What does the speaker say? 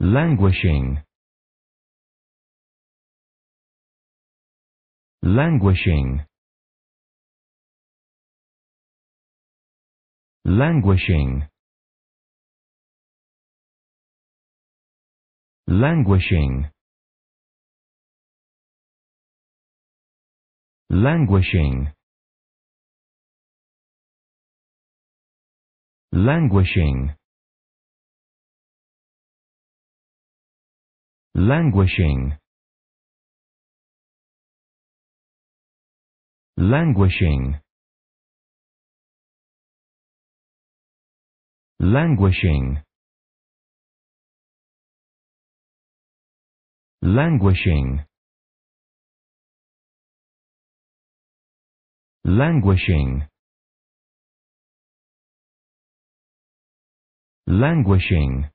languishing languishing languishing languishing languishing languishing languishing languishing languishing languishing languishing languishing